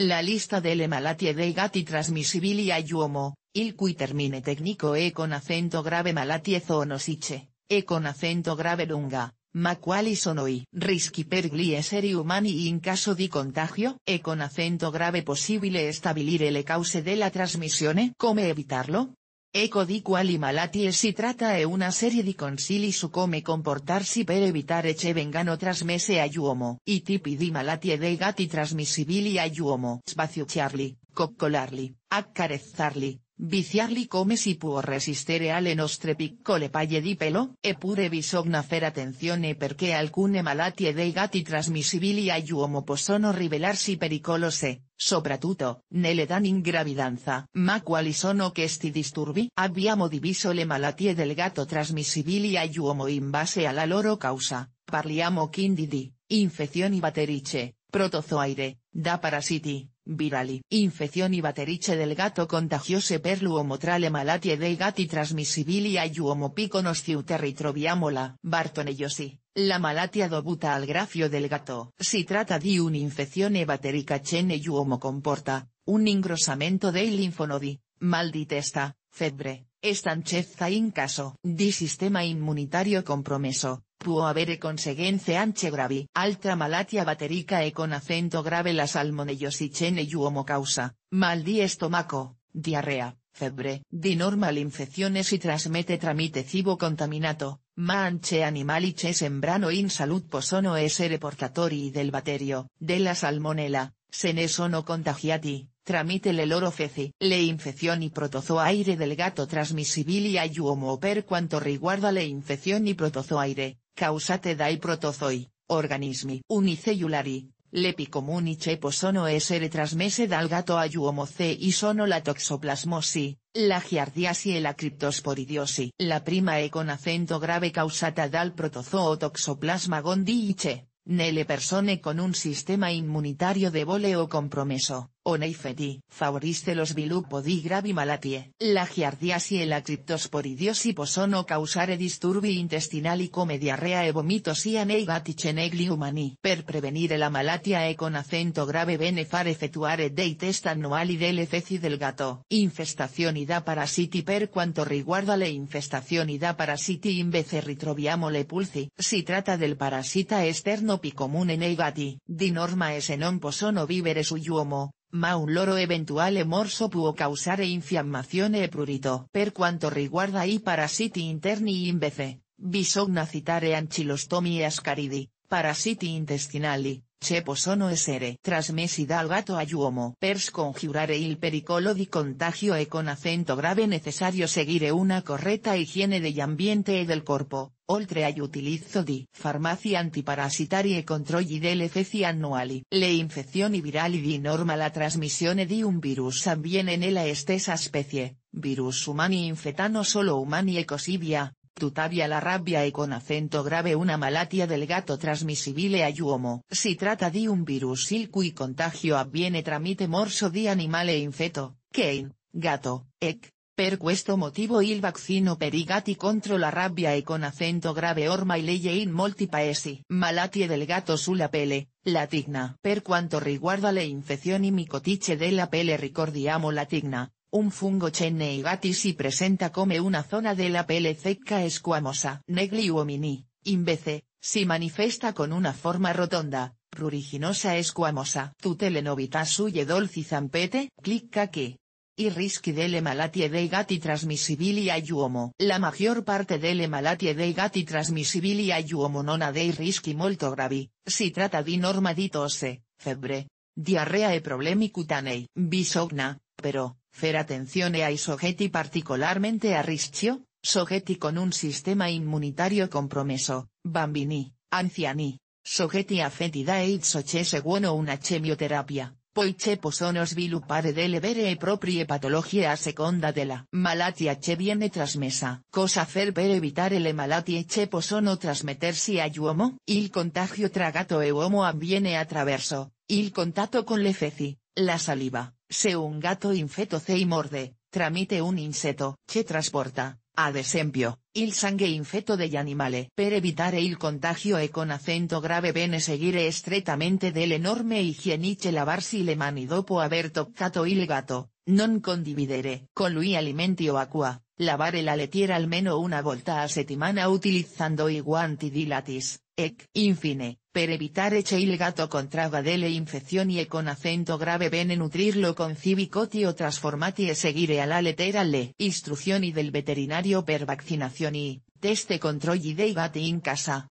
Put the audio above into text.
La lista delle malattie dei gatti trasmissibili a uomo, il cui termine tecnico è con acento grave malattie zoonosice, e con acento grave lunga, ma quali sono i rischi per gli esseri umani in caso di contagio? E con acento grave possibile stabilire le cause della trasmissione? Come evitarlo? Eco di quali malattie si trata e una serie di consigli su come comportarsi per evitare che vengano trasmesse a uomo. I tipi di malattie dei gatti trasmissibili agli uomo. Spaziucciarli, coccolarli, accarezzarli, Viciarli come si può resistere alle nostre piccole palle di pelo? pure bisogna fare attenzione perché alcune malattie dei gatti trasmissibili agli uomo possono rivelarsi pericolose, soprattutto, dan in gravidanza. Ma quali sono questi disturbi? Abbiamo diviso le malattie del gatto trasmissibili agli uomo in base alla loro causa, parliamo quindi di, infezioni batteriche, protozoaire da parasiti. Virali. y batteriche del gato contagiose per trale malatie le dei gatti trasmissibili a uomo piccolo ritroviamola, la Bartonellosi. La malattia dovuta al grafio del gato. Si trata di un'infezione batterica che negli comporta, un ingrossamento dei linfonodi, mal di testa, febbre, estanchezza in caso di sistema immunitario compromesso, Puo avere conseguenze anche gravi. Altra malatia baterica e con acento grave la salmonellosicene uomo causa, mal di stomaco, diarrea, febre. Di normal infecciones si trasmette tramite cibo contaminato, ma anche animali che sembrano in salud posono essere portatori del batterio, la salmonella, se ne sono contagiati. Tramite le loro feci. Le infezioni protozoaire del gatto trasmissibili a uomo per quanto riguarda le infezioni protozoaire, causate dai protozoi, organismi unicellulari, lepicomuni cepo posono essere trasmesse dal gatto agli uomo e sono la toxoplasmosi, la giardiasi e la criptosporidiosi. La prima e con acento grave causata dal protozoo toxoplasma gondii nelle persone con un sistema inmunitario debole o compromesso. O Oneifeti. Favoriste los di gravi malatie. La giardiasi e la criptosporidiosi possono causare disturbi intestinali come diarrea e vomito sia nei Per prevenire la malatia e con acento grave benefare far dei test annuali del feci del gatto. y da parasiti per quanto riguarda le infestazioni da parasiti invece ritroviamo le pulsi. Si trata del parasita esterno comune nei gatti. Di norma ese non possono vivere uomo ma un loro eventuale morso puo causare infiammazione e prurito. Per quanto riguarda i parasiti interni in bisogna citare anchilostomi e ascaridi, parasiti intestinali, Che sono essere trasmessi dal gatto a Pers Per giurare il pericolo di contagio e con acento grave necesario necessario seguire una corretta higiene degli ambiente e del corpo, oltre a utilizo di Farmacia antiparasitarie e controlli delle feci annuali. Le infezioni virali di norma la trasmissione di un virus avviene nella stessa specie, virus umani infetano solo umani e Tutavia la rabbia e con acento grave una malattia del gato trasmissibile a uomo. Si trata di un virus il cui contagio avviene tramite morso di animale infetto, cane, gato, ec. Per questo motivo il vaccino per i gatti contro la rabbia e con acento grave ormai legge in molti paesi. Malatia del gatto sulla pelle, la tigna. Per quanto riguarda le infezioni de della pelle ricordiamo la tigna, un fungo Cheneigatis y presenta come una zona de la piel seca escuamosa. uomini invece si manifesta con una forma rotonda, pruriginosa escuamosa. Tutelenovitasu suye dolci zampete, clic aquí y rischi delle malattie dei gatti trasmissibili ai La maggior parte delle malattie dei gatti trasmissibili ai uomo non ha dei rischi molto gravi, si tratta di norma di tosse, febbre, diarrea e problemi cutanei. Bisogna, però, Fer e a ai soggetti particularmente a rischio, soggetti con un sistema inmunitario compromesso, bambini, anciani, soggetti affetti e AIDS o che una chemioterapia, poiché possono sviluppare delle vere e proprie patologia a seconda la malattia che viene trasmessa. Cosa fer per evitare le malattie che possono trasmettersi a uomo? Il contagio tragato e uomo a attraverso, il contacto con le feci, la saliva se un gato infeto se y morde, tramite un inseto, che transporta, ad esempio, il sangue infeto de animale. Per evitare il contagio e con acento grave bene seguire estretamente enorme igieniche lavarsi le mani dopo aver toccato il gato, non condividere con lui alimenti o acqua, lavare la letiera almeno una volta a settimana utilizando i guanti Ec infine, per evitare che il gatto contraga delle infezioni e con acento grave bene nutrirlo con cibicoti o trasformati e seguire la lettera le istruzioni del veterinario per vaccinazioni, teste e controlli dei gatti in casa.